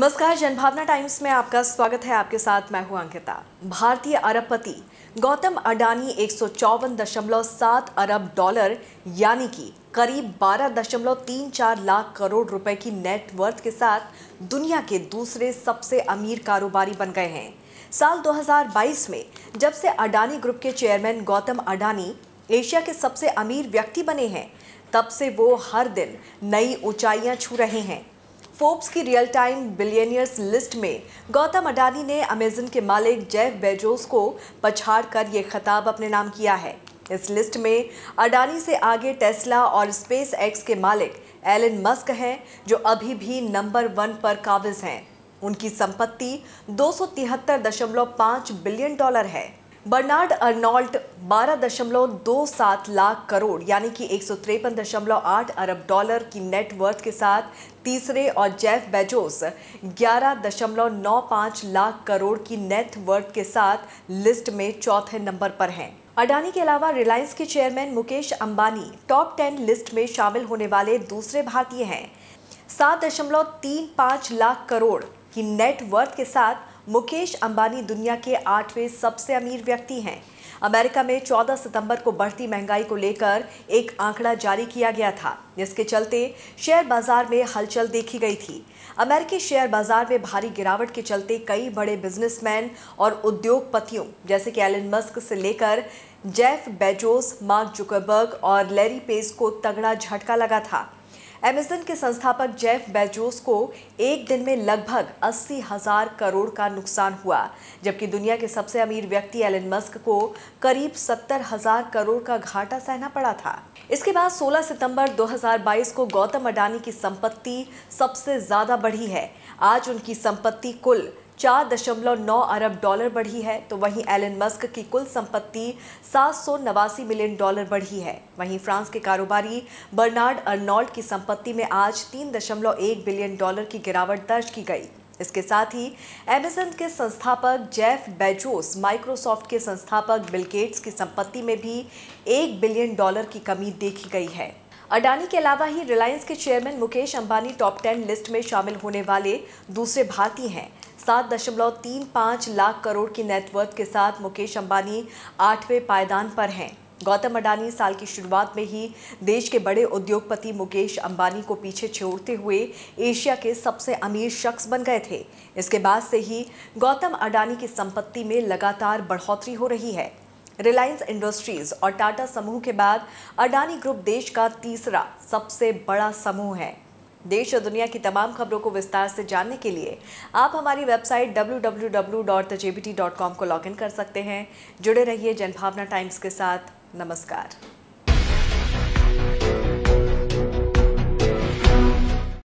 नमस्कार जनभावना टाइम्स में आपका स्वागत है आपके साथ मैं हूं अंकिता भारतीय अरबपति गौतम अडानी एक अरब डॉलर यानी कि करीब 12.34 लाख करोड़ रुपए की नेटवर्थ के साथ दुनिया के दूसरे सबसे अमीर कारोबारी बन गए हैं साल 2022 में जब से अडानी ग्रुप के चेयरमैन गौतम अडानी एशिया के सबसे अमीर व्यक्ति बने हैं तब से वो हर दिन नई ऊंचाइयां छू रहे हैं फोर्ब्स की रियल टाइम बिलियनियर्स लिस्ट में गौतम अडानी ने अमेजन के मालिक जेफ बेजोस को पछाड़ कर ये खिताब अपने नाम किया है इस लिस्ट में अडानी से आगे टेस्ला और स्पेस एक्स के मालिक एलन मस्क हैं जो अभी भी नंबर वन पर काबिज हैं उनकी संपत्ति दो बिलियन डॉलर है बर्नार्ड अर्नॉल्ट 12.27 लाख करोड़ यानी कि एक अरब डॉलर की नेटवर्थ के साथ तीसरे और जेफ बेजोस 11.95 लाख करोड़ की नेटवर्थ के साथ लिस्ट में चौथे नंबर पर हैं अडानी के अलावा रिलायंस के chairman Mukesh Ambani top ten list में शामिल होने वाले दूसरे भारतीय हैं सात लाख करोड़ की नेटवर्थ के साथ मुकेश अंबानी दुनिया के आठवें सबसे अमीर व्यक्ति हैं अमेरिका में 14 सितंबर को बढ़ती महंगाई को लेकर एक आंकड़ा जारी किया गया था जिसके चलते शेयर बाजार में हलचल देखी गई थी अमेरिकी शेयर बाजार में भारी गिरावट के चलते कई बड़े बिजनेसमैन और उद्योगपतियों जैसे कि एलन मस्क से लेकर जेफ बेजोस मार्क जुकरबर्ग और लेरी पेज को तगड़ा झटका लगा था अमेजन के संस्थापक जेफ बेजोस को एक दिन में लगभग अस्सी हजार करोड़ का नुकसान हुआ जबकि दुनिया के सबसे अमीर व्यक्ति एलन मस्क को करीब सत्तर हजार करोड़ का घाटा सहना पड़ा था इसके बाद 16 सितंबर 2022 को गौतम अडानी की संपत्ति सबसे ज्यादा बढ़ी है आज उनकी संपत्ति कुल चार दशमलव नौ अरब डॉलर बढ़ी है तो वहीं एलन मस्क की कुल संपत्ति सात सौ नवासी मिलियन डॉलर बढ़ी है वहीं फ्रांस के कारोबारी बर्नार्ड अर्नॉल्ड की संपत्ति में आज तीन दशमलव एक बिलियन डॉलर की गिरावट दर्ज की गई इसके साथ ही एमेजन के संस्थापक जेफ बेजोस माइक्रोसॉफ्ट के संस्थापक बिल गेट्स की संपत्ति में भी एक बिलियन डॉलर की कमी देखी गई है अडानी के अलावा ही रिलायंस के chairman Mukesh Ambani top ten list में शामिल होने वाले दूसरे भारतीय हैं सात दशमलव तीन पाँच लाख करोड़ की नेटवर्थ के साथ मुकेश अंबानी आठवें पायदान पर हैं गौतम अडानी साल की शुरुआत में ही देश के बड़े उद्योगपति मुकेश अंबानी को पीछे छोड़ते हुए एशिया के सबसे अमीर शख्स बन गए थे इसके बाद से ही गौतम अडानी की संपत्ति में लगातार बढ़ोतरी हो रही है रिलायंस इंडस्ट्रीज और टाटा समूह के बाद अडानी ग्रुप देश का तीसरा सबसे बड़ा समूह है देश और दुनिया की तमाम खबरों को विस्तार से जानने के लिए आप हमारी वेबसाइट डब्ल्यू को लॉगिन कर सकते हैं जुड़े रहिए जनभावना टाइम्स के साथ नमस्कार